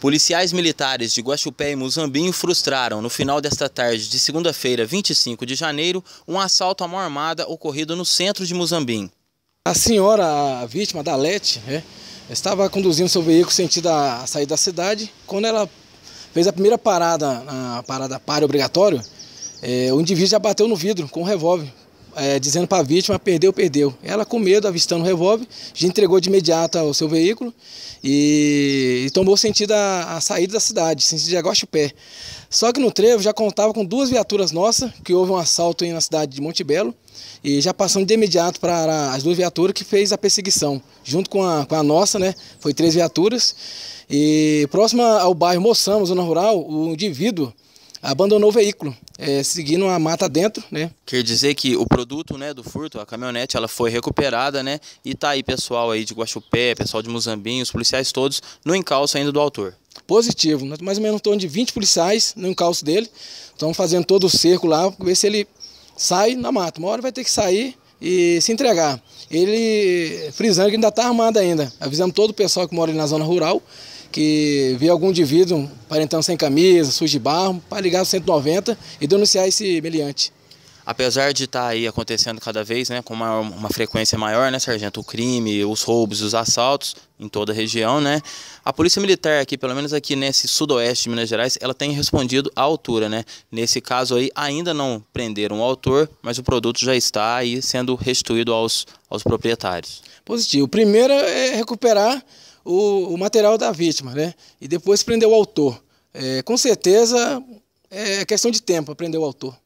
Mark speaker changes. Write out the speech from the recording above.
Speaker 1: Policiais militares de Guaxupé e Muzambinho frustraram, no final desta tarde de segunda-feira, 25 de janeiro, um assalto à mão armada ocorrido no centro de Muzambinho.
Speaker 2: A senhora, a vítima da Lete, é, né, estava conduzindo seu veículo sentido a sair da cidade. Quando ela fez a primeira parada, a parada pare obrigatório, é, o indivíduo já bateu no vidro com um revólver, é, dizendo para a vítima, perdeu, perdeu. Ela com medo, avistando o revólver, já entregou de imediato o seu veículo e, e tomou sentido a, a, saída da cidade, sentido de Agosto-Pé. Só que no trevo já contava com duas viaturas nossas, que houve um assalto aí na cidade de Montebelo, e já passamos de imediato para as duas viaturas que fez a perseguição, junto com a, com a nossa, né? Foi três viaturas. E próxima ao bairro Moçamos, zona rural, o indivíduo abandonou o veículo, é, seguindo a mata dentro, né?
Speaker 1: Quer dizer que o produto, né, do furto, a caminhonete, ela foi recuperada, né? E tá aí pessoal aí de Guaxupé, pessoal de Muzambinho, os policiais todos no encalço ainda do autor.
Speaker 2: Positivo, né? mais ou menos em torno de 20 policiais no encalço dele, estão fazendo todo o cerco lá, ver se ele sai na mata. Uma hora vai ter que sair e se entregar. Ele, frisando que ainda está armado ainda. Avisamos todo o pessoal que mora na zona rural que vi algum indivíduo, parentão sem camisa, sujo de barro, para ligar o 190 e denunciar esse meliante.
Speaker 1: Apesar de estar tá aí acontecendo cada vez, né, com uma, uma frequência maior, né, sargento, o crime, os roubos, os assaltos em toda a região, né, a polícia militar aqui, pelo menos aqui nesse sudoeste de Minas Gerais, ela tem respondido à altura, né. Nesse caso aí, ainda não prenderam o autor, mas o produto já está aí sendo restituído aos, aos proprietários.
Speaker 2: Positivo. Primeiro é recuperar o, o material da vítima, né? E depois prender o autor. É, com certeza é questão de tempo prender o autor.